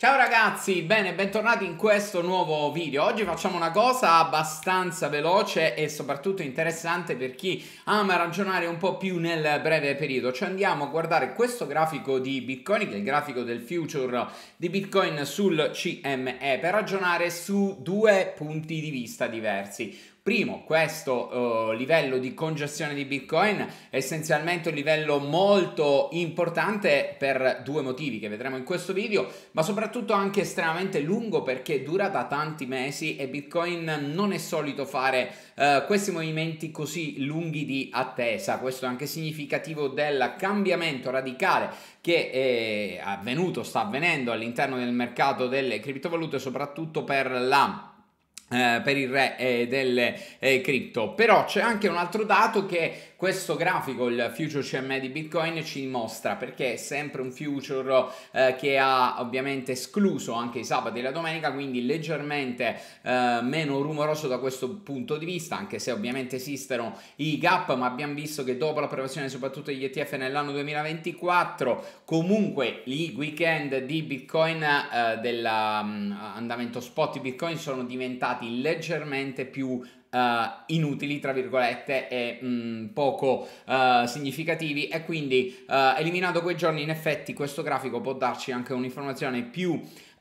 Ciao ragazzi, bene, bentornati in questo nuovo video. Oggi facciamo una cosa abbastanza veloce e soprattutto interessante per chi ama ragionare un po' più nel breve periodo. Cioè andiamo a guardare questo grafico di Bitcoin, che è il grafico del future di Bitcoin sul CME, per ragionare su due punti di vista diversi. Primo, questo uh, livello di congestione di Bitcoin è essenzialmente un livello molto importante per due motivi che vedremo in questo video, ma soprattutto anche estremamente lungo perché dura da tanti mesi e Bitcoin non è solito fare uh, questi movimenti così lunghi di attesa. Questo è anche significativo del cambiamento radicale che eh, è avvenuto, sta avvenendo all'interno del mercato delle criptovalute, soprattutto per la eh, per il re eh, delle eh, cripto. Però c'è anche un altro dato che questo grafico, il future CME di Bitcoin, ci mostra perché è sempre un future eh, che ha ovviamente escluso anche i sabati e la domenica, quindi leggermente eh, meno rumoroso da questo punto di vista, anche se ovviamente esistono i gap, ma abbiamo visto che dopo l'approvazione soprattutto degli ETF nell'anno 2024, comunque i weekend di Bitcoin, eh, dell'andamento mm, spot di Bitcoin sono diventati leggermente più Uh, inutili, tra virgolette, e mh, mm, poco uh, significativi e quindi uh, eliminando quei giorni in effetti questo grafico può darci anche un'informazione più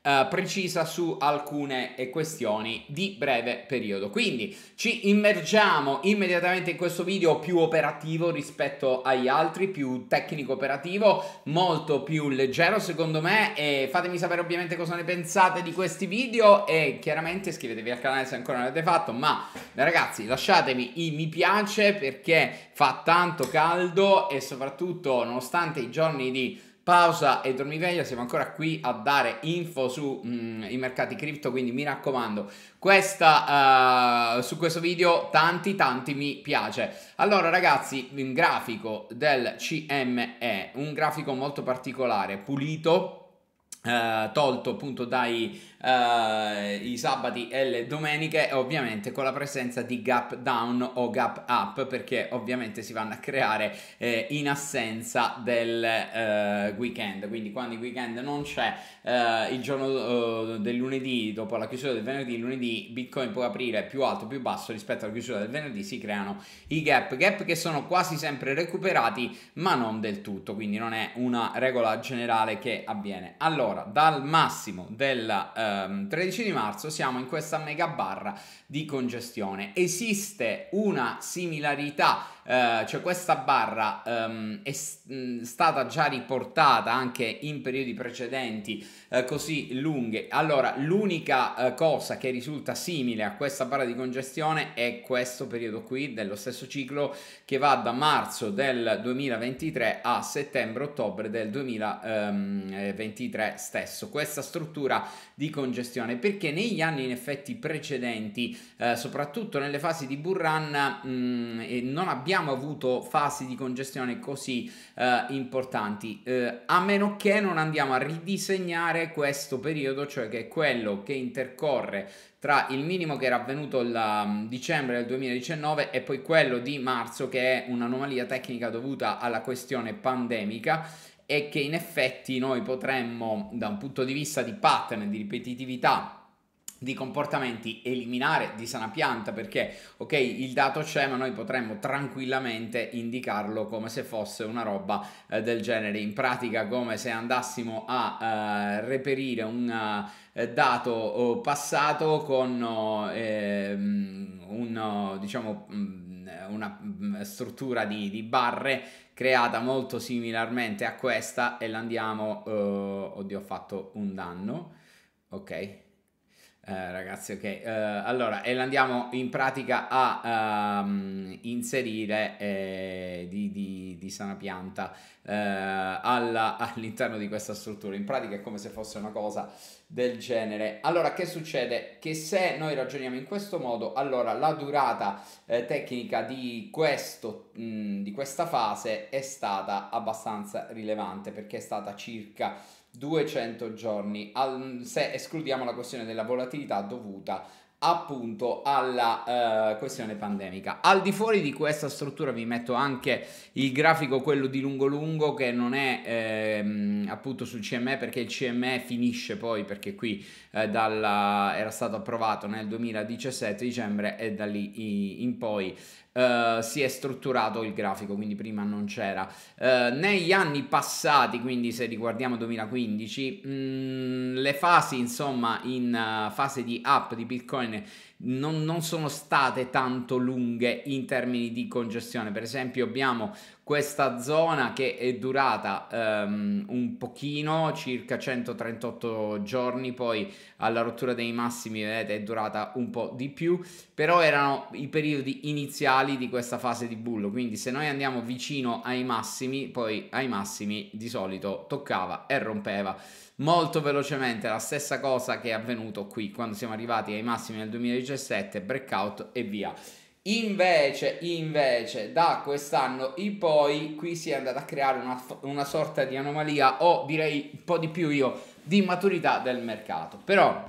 eh, precisa su alcune eh, questioni di breve periodo. Quindi ci immergiamo immediatamente in questo video più operativo rispetto agli altri, più tecnico operativo, molto più leggero secondo me e fatemi sapere ovviamente cosa ne pensate di questi video e chiaramente iscrivetevi al canale se ancora non l'avete fatto, ma ragazzi lasciatemi i mi piace perché fa tanto caldo e soprattutto nonostante i giorni di pausa e dormiveglia, siamo ancora qui a dare info sui mm, mercati cripto, quindi mi raccomando, questa, uh, su questo video tanti tanti mi piace. Allora ragazzi, un grafico del CME, un grafico molto particolare, pulito, eh, tolto appunto dai eh, i sabati e le domeniche, ovviamente con la presenza di gap down o gap up, perché ovviamente si vanno a creare eh, in assenza del eh, weekend. Quindi quando il weekend non c'è, eh, il giorno eh, del lunedì, dopo la chiusura del venerdì, lunedì Bitcoin può aprire più alto, più basso rispetto alla chiusura del venerdì, si creano i gap, gap che sono quasi sempre recuperati, ma non del tutto, quindi non è una regola generale che avviene. Allora, dal massimo della eh, 13 ehm, di marzo siamo in questa mega barra di congestione. Esiste una similarità, eh, cioè questa barra ehm, è mm, stata già riportata anche in periodi precedenti eh, così lunghe. Allora, l'unica eh, cosa che risulta simile a questa barra di congestione è questo periodo qui dello stesso ciclo che va da marzo del 2023 a settembre-ottobre del 2023 stesso. Questa struttura di congestione perché negli anni in effetti precedenti eh, soprattutto nelle fasi di burrun mh, mm, non abbiamo avuto fasi di congestione così eh, importanti eh, a meno che non andiamo a ridisegnare questo periodo cioè che è quello che intercorre tra il minimo che era avvenuto il mm, dicembre del 2019 e poi quello di marzo che è un'anomalia tecnica dovuta alla questione pandemica è che in effetti noi potremmo, da un punto di vista di pattern, di ripetitività, di comportamenti eliminare di sana pianta perché ok il dato c'è ma noi potremmo tranquillamente indicarlo come se fosse una roba eh, del genere in pratica come se andassimo a eh, reperire un eh, dato oh, passato con oh, ehm, un oh, diciamo mm, una mm, struttura di, di barre creata molto similarmente a questa e l'andiamo... Uh, oddio, ho fatto un danno. Ok, Uh, ragazzi, ok. Uh, allora, e l'andiamo in pratica a um, inserire eh, di, di di sana pianta eh, alla, all'interno di questa struttura. In pratica è come se fosse una cosa del genere. Allora, che succede? Che se noi ragioniamo in questo modo, allora la durata eh, tecnica di, questo, mh, mm, di questa fase è stata abbastanza rilevante perché è stata circa 200 giorni, al, se escludiamo la questione della volatilità dovuta appunto alla eh, questione pandemica. Al di fuori di questa struttura vi metto anche il grafico, quello di lungo lungo, che non è ehm, appunto sul CME perché il CME finisce poi perché qui eh, dalla, era stato approvato nel 2017 dicembre e da lì in poi Uh, si è strutturato il grafico, quindi prima non c'era. Uh, negli anni passati, quindi se riguardiamo 2015, mh, mm, le fasi, insomma, in uh, fase di up di Bitcoin Bitcoin non, non sono state tanto lunghe in termini di congestione. Per esempio abbiamo questa zona che è durata um, un pochino, circa 138 giorni, poi alla rottura dei massimi vedete è durata un po' di più, però erano i periodi iniziali di questa fase di bullo, quindi se noi andiamo vicino ai massimi, poi ai massimi di solito toccava e rompeva molto velocemente la stessa cosa che è avvenuto qui quando siamo arrivati ai massimi nel 2017, breakout e via. Invece, invece, da quest'anno in poi, qui si è andata a creare una, una sorta di anomalia o direi un po' di più io, di maturità del mercato. Però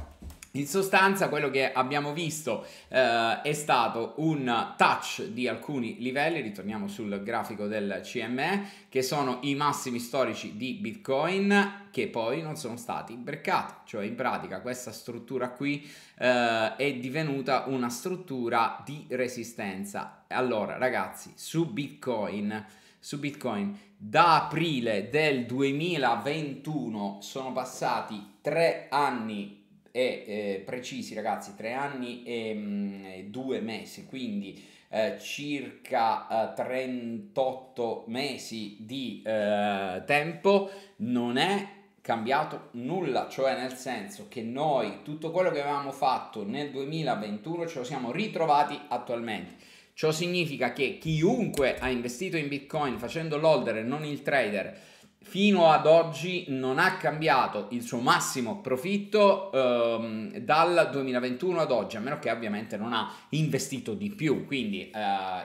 in sostanza quello che abbiamo visto eh, è stato un touch di alcuni livelli, ritorniamo sul grafico del CME, che sono i massimi storici di Bitcoin che poi non sono stati breccati, cioè in pratica questa struttura qui eh, è divenuta una struttura di resistenza. Allora ragazzi, su Bitcoin su Bitcoin. Da aprile del 2021 sono passati tre anni e eh, precisi ragazzi, tre anni e mm, due mesi, quindi eh, circa eh, 38 mesi di eh, tempo, non è cambiato nulla, cioè nel senso che noi tutto quello che avevamo fatto nel 2021 ce lo siamo ritrovati attualmente. Ciò significa che chiunque ha investito in Bitcoin facendo l'holder e non il trader fino ad oggi non ha cambiato il suo massimo profitto ehm, dal 2021 ad oggi, a meno che ovviamente non ha investito di più, quindi eh,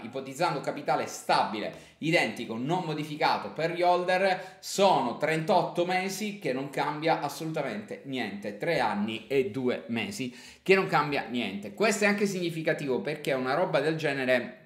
ipotizzando capitale stabile, identico, non modificato per gli holder, sono 38 mesi che non cambia assolutamente niente, 3 anni e 2 mesi che non cambia niente. Questo è anche significativo perché una roba del genere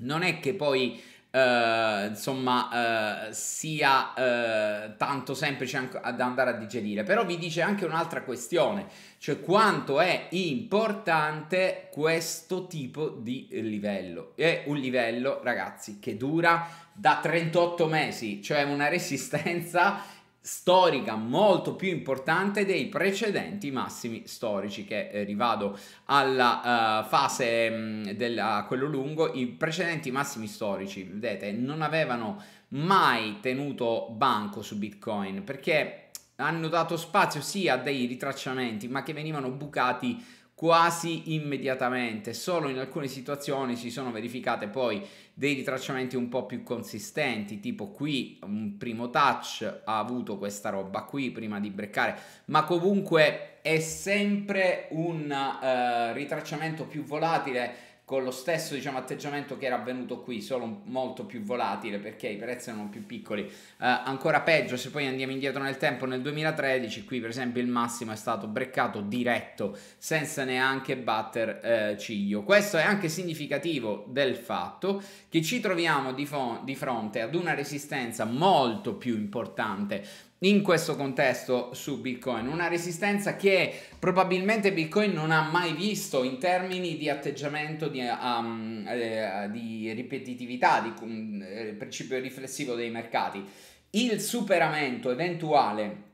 non è che poi eh, insomma, eh, sia eh, tanto semplice anche da andare a digerire, però vi dice anche un'altra questione, cioè quanto è importante questo tipo di livello. È un livello, ragazzi, che dura da 38 mesi, cioè una resistenza storica molto più importante dei precedenti massimi storici che eh, rivado alla uh, fase mh, mm, quello lungo i precedenti massimi storici vedete non avevano mai tenuto banco su bitcoin perché hanno dato spazio sì a dei ritracciamenti ma che venivano bucati quasi immediatamente. Solo in alcune situazioni si sono verificate poi dei ritracciamenti un po' più consistenti, tipo qui un primo touch ha avuto questa roba qui prima di breccare, ma comunque è sempre un uh, ritracciamento più volatile con lo stesso diciamo, atteggiamento che era avvenuto qui, solo molto più volatile perché i prezzi erano più piccoli. Eh, ancora peggio se poi andiamo indietro nel tempo, nel 2013 qui per esempio il massimo è stato breccato diretto senza neanche batter eh, ciglio. Questo è anche significativo del fatto che ci troviamo di, di fronte ad una resistenza molto più importante in questo contesto su Bitcoin, una resistenza che probabilmente Bitcoin non ha mai visto in termini di atteggiamento, di, um, eh, di ripetitività, di um, principio riflessivo dei mercati. Il superamento eventuale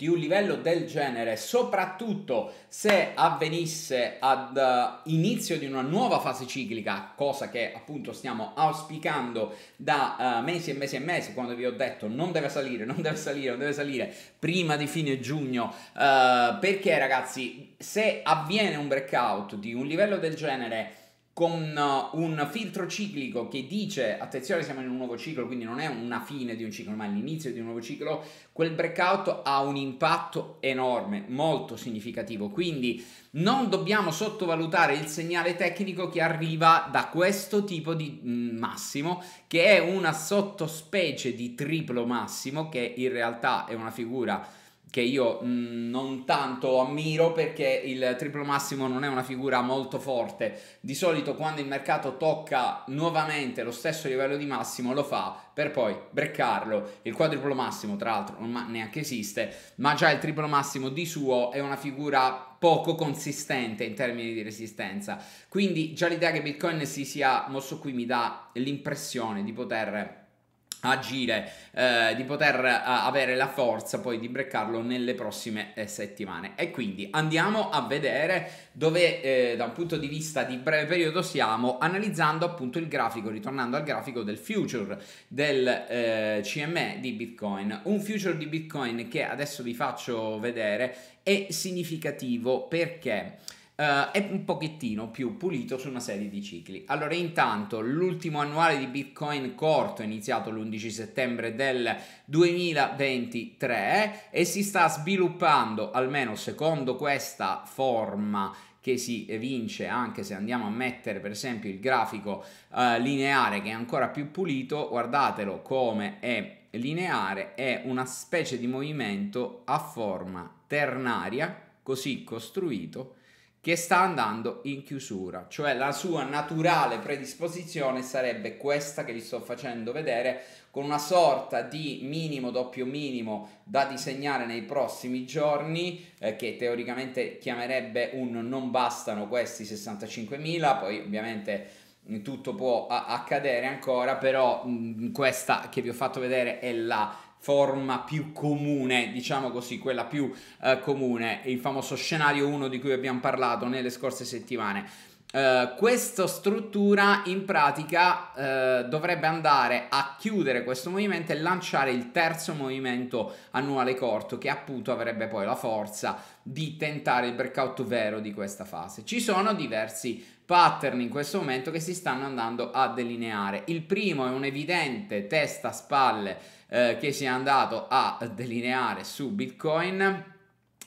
di un livello del genere, soprattutto se avvenisse ad uh, inizio di una nuova fase ciclica, cosa che appunto stiamo auspicando da uh, mesi e mesi e mesi, quando vi ho detto non deve salire, non deve salire, non deve salire prima di fine giugno, uh, perché ragazzi, se avviene un breakout di un livello del genere con uh, un filtro ciclico che dice attenzione siamo in un nuovo ciclo, quindi non è una fine di un ciclo ma l'inizio di un nuovo ciclo, quel breakout ha un impatto enorme, molto significativo, quindi non dobbiamo sottovalutare il segnale tecnico che arriva da questo tipo di mm, massimo, che è una sottospecie di triplo massimo, che in realtà è una figura che io mm, non tanto ammiro perché il triplo massimo non è una figura molto forte. Di solito quando il mercato tocca nuovamente lo stesso livello di massimo lo fa per poi breccarlo. Il quadruplo massimo, tra l'altro, non neanche esiste, ma già il triplo massimo di suo è una figura poco consistente in termini di resistenza. Quindi già l'idea che Bitcoin si sia mosso qui mi dà l'impressione di poter agire, eh, di poter eh, avere la forza poi di breccarlo nelle prossime eh, settimane. E quindi andiamo a vedere dove eh, da un punto di vista di breve periodo siamo analizzando appunto il grafico, ritornando al grafico del future del eh, CME di Bitcoin. Un future di Bitcoin che adesso vi faccio vedere è significativo perché Uh, è un pochettino più pulito su una serie di cicli. Allora, intanto, l'ultimo annuale di Bitcoin corto è iniziato l'11 settembre del 2023 e si sta sviluppando, almeno secondo questa forma che si evince anche se andiamo a mettere per esempio il grafico uh, lineare che è ancora più pulito, guardatelo come è lineare, è una specie di movimento a forma ternaria, così costruito, che sta andando in chiusura, cioè la sua naturale predisposizione sarebbe questa che vi sto facendo vedere con una sorta di minimo doppio minimo da disegnare nei prossimi giorni eh, che teoricamente chiamerebbe un non bastano questi 65.000, poi ovviamente mm, tutto può accadere ancora, però mh, mm, questa che vi ho fatto vedere è la forma più comune, diciamo così, quella più eh, comune, il famoso scenario 1 di cui abbiamo parlato nelle scorse settimane. Uh, questa struttura in pratica uh, dovrebbe andare a chiudere questo movimento e lanciare il terzo movimento annuale corto che appunto avrebbe poi la forza di tentare il breakout vero di questa fase. Ci sono diversi pattern in questo momento che si stanno andando a delineare. Il primo è un evidente testa-spalle a eh, che si è andato a delineare su Bitcoin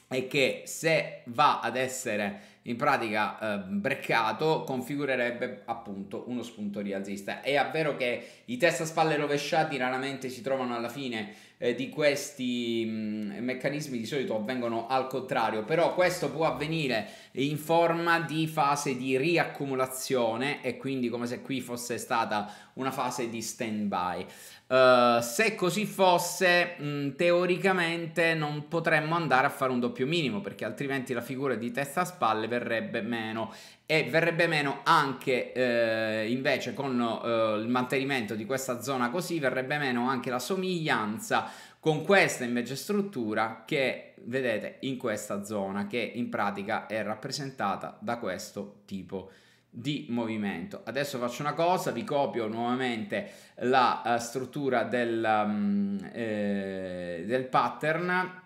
e che se va ad essere in pratica eh, breccato configurerebbe appunto uno spunto rialzista. È vero che i test a spalle rovesciati raramente si trovano alla fine eh, di questi mh, mm, meccanismi, di solito avvengono al contrario, però questo può avvenire in forma di fase di riaccumulazione e quindi come se qui fosse stata una fase di stand by. Eh, se così fosse, mh, mm, teoricamente non potremmo andare a fare un doppio minimo perché altrimenti la figura di testa a spalle verrebbe meno e verrebbe meno anche eh, invece con eh, il mantenimento di questa zona così verrebbe meno anche la somiglianza con questa invece struttura che vedete in questa zona che in pratica è rappresentata da questo tipo di di movimento. Adesso faccio una cosa, vi copio nuovamente la uh, struttura del, um, eh, del pattern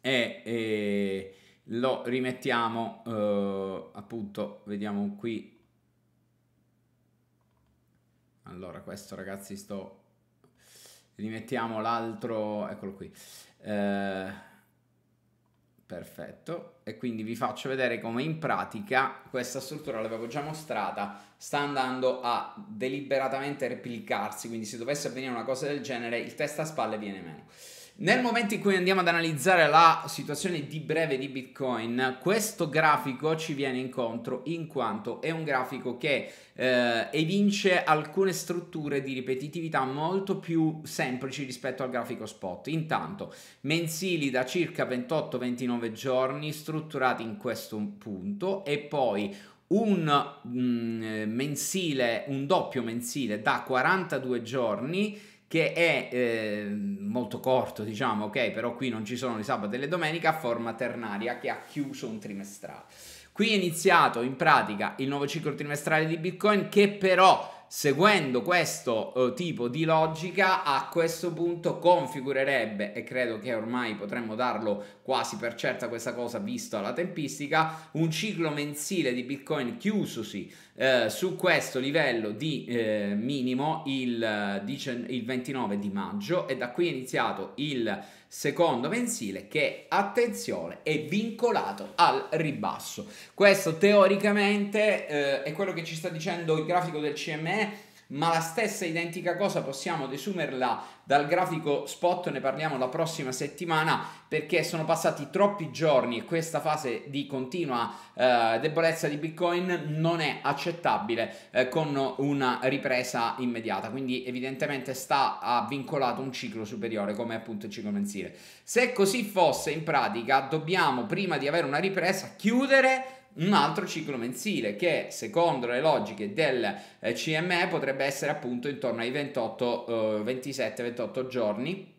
e eh, lo rimettiamo eh, appunto, vediamo qui. Allora, questo ragazzi sto rimettiamo l'altro, eccolo qui. Eh, Perfetto, e quindi vi faccio vedere come in pratica questa struttura l'avevo già mostrata, sta andando a deliberatamente replicarsi, quindi se dovesse avvenire una cosa del genere il testa a spalle viene meno. Nel momento in cui andiamo ad analizzare la situazione di breve di Bitcoin, questo grafico ci viene incontro in quanto è un grafico che eh, evince alcune strutture di ripetitività molto più semplici rispetto al grafico spot. Intanto, mensili da circa 28-29 giorni strutturati in questo punto e poi un mh, mm, mensile, un doppio mensile da 42 giorni che è eh, molto corto, diciamo, ok, però qui non ci sono i sabato e le domeniche, a forma ternaria che ha chiuso un trimestrale. Qui è iniziato in pratica il nuovo ciclo trimestrale di Bitcoin che però seguendo questo eh, tipo di logica a questo punto configurerebbe e credo che ormai potremmo darlo quasi per certa questa cosa vista la tempistica, un ciclo mensile di Bitcoin chiusosi eh, su questo livello di eh, minimo il, eh, il 29 di maggio e da qui è iniziato il secondo mensile che, attenzione, è vincolato al ribasso. Questo teoricamente eh, è quello che ci sta dicendo il grafico del CME ma la stessa identica cosa possiamo desumerla dal grafico spot, ne parliamo la prossima settimana perché sono passati troppi giorni e questa fase di continua eh, debolezza di Bitcoin non è accettabile eh, con una ripresa immediata, quindi evidentemente sta a vincolato un ciclo superiore come appunto il ciclo mensile. Se così fosse in pratica dobbiamo prima di avere una ripresa chiudere un altro ciclo mensile che secondo le logiche del eh, CME potrebbe essere appunto intorno ai 27, 28 eh, giorni.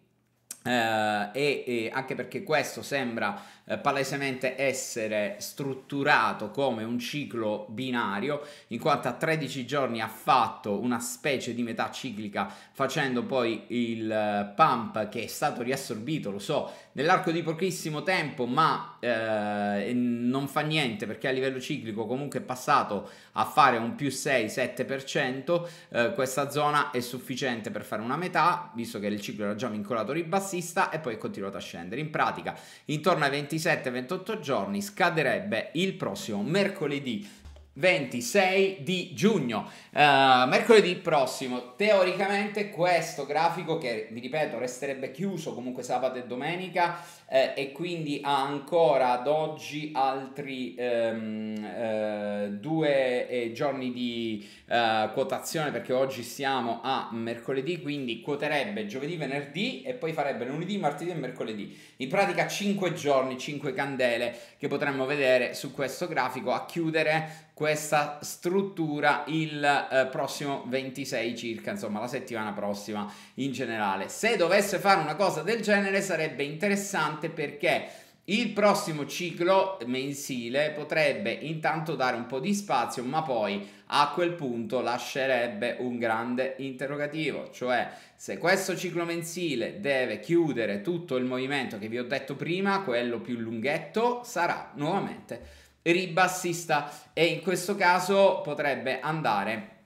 Eh, e, anche perché questo sembra palesemente essere strutturato come un ciclo binario, in quanto a 13 giorni ha fatto una specie di metà ciclica, facendo poi il pump che è stato riassorbito, lo so, nell'arco di pochissimo tempo, ma eh, non fa niente perché a livello ciclico comunque è passato a fare un più 6-7%, eh, questa zona è sufficiente per fare una metà, visto che il ciclo era già vincolato ribassista e poi è continuato a scendere. In pratica, intorno ai 27-28 giorni scaderebbe il prossimo mercoledì 26 di giugno, uh, mercoledì prossimo. Teoricamente questo grafico che vi ripeto resterebbe chiuso comunque sabato e domenica eh, e quindi ha ancora ad oggi altri ehm, eh, due eh, giorni di eh, quotazione perché oggi siamo a mercoledì, quindi quoterebbe giovedì, venerdì e poi farebbe lunedì, martedì e mercoledì. In pratica 5 giorni, 5 candele che potremmo vedere su questo grafico a chiudere questa struttura il eh, prossimo 26 circa, insomma la settimana prossima in generale. Se dovesse fare una cosa del genere sarebbe interessante interessante perché il prossimo ciclo mensile potrebbe intanto dare un po' di spazio, ma poi a quel punto lascerebbe un grande interrogativo, cioè se questo ciclo mensile deve chiudere tutto il movimento che vi ho detto prima, quello più lunghetto, sarà nuovamente ribassista e in questo caso potrebbe andare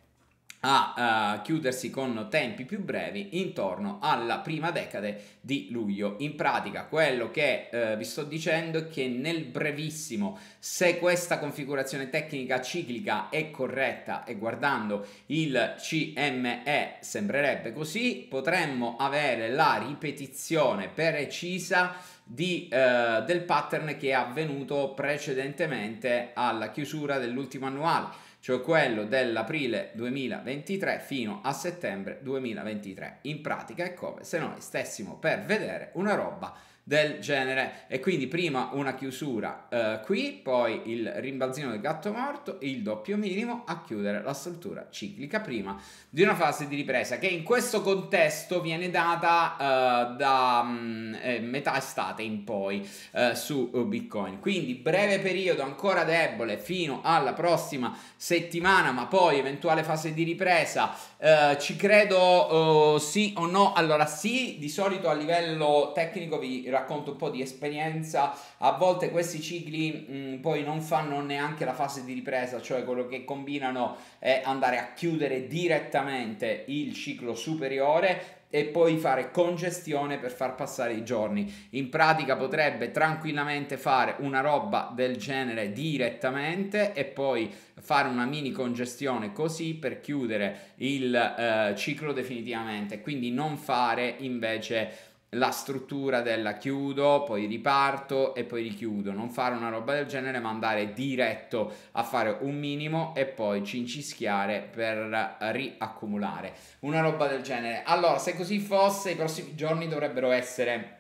a uh, chiudersi con tempi più brevi intorno alla prima decade di luglio. In pratica quello che uh, vi sto dicendo è che nel brevissimo, se questa configurazione tecnica ciclica è corretta e guardando il CME sembrerebbe così, potremmo avere la ripetizione precisa di, uh, del pattern che è avvenuto precedentemente alla chiusura dell'ultimo annuale cioè quello dell'aprile 2023 fino a settembre 2023. In pratica è come se noi stessimo per vedere una roba del genere. E quindi prima una chiusura eh, qui, poi il rimbalzino del gatto morto, il doppio minimo a chiudere la struttura ciclica prima di una fase di ripresa che in questo contesto viene data eh, da mh, mm, eh, metà estate in poi eh, su eh, Bitcoin. Quindi breve periodo ancora debole fino alla prossima settimana, ma poi eventuale fase di ripresa. Eh, ci credo sì o no? Allora sì, di solito a livello tecnico vi racconto un po' di esperienza, a volte questi cicli mh, mm, poi non fanno neanche la fase di ripresa, cioè quello che combinano è andare a chiudere direttamente il ciclo superiore e poi fare congestione per far passare i giorni. In pratica potrebbe tranquillamente fare una roba del genere direttamente e poi fare una mini congestione così per chiudere il eh, ciclo definitivamente, quindi non fare invece la struttura della chiudo, poi riparto e poi richiudo, non fare una roba del genere ma andare diretto a fare un minimo e poi cincischiare per riaccumulare, una roba del genere. Allora, se così fosse i prossimi giorni dovrebbero essere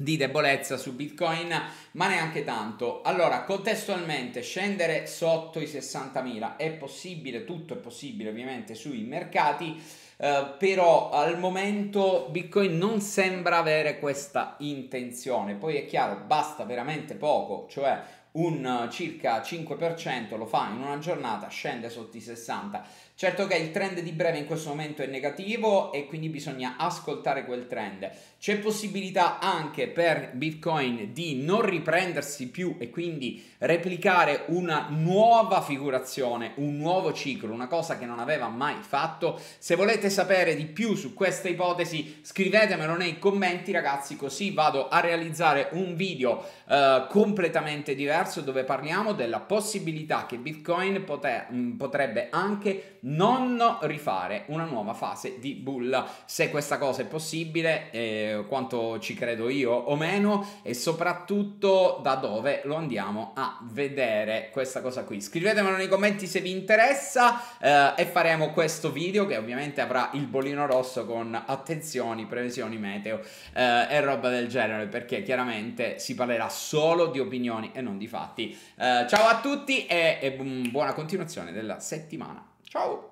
di debolezza su Bitcoin, ma neanche tanto. Allora, contestualmente scendere sotto i 60.000 è possibile, tutto è possibile ovviamente sui mercati, eh, però al momento Bitcoin non sembra avere questa intenzione. Poi è chiaro, basta veramente poco, cioè un eh, circa 5% lo fa in una giornata, scende sotto i 60. Certo che il trend di breve in questo momento è negativo e quindi bisogna ascoltare quel trend. C'è possibilità anche per Bitcoin di non riprendersi più e quindi replicare una nuova figurazione, un nuovo ciclo, una cosa che non aveva mai fatto. Se volete sapere di più su questa ipotesi, scrivetemelo nei commenti, ragazzi, così vado a realizzare un video eh, completamente diverso dove parliamo della possibilità che Bitcoin pote- mm, potrebbe anche non rifare una nuova fase di bulla. Se questa cosa è possibile, eh, quanto ci credo io o meno, e soprattutto da dove lo andiamo a vedere questa cosa qui. Scrivetemelo nei commenti se vi interessa eh, e faremo questo video che ovviamente avrà il bolino rosso con attenzioni, previsioni meteo eh, e roba del genere, perché chiaramente si parlerà solo di opinioni e non di fatti. Eh, ciao a tutti e, e buona continuazione della settimana. Ciao.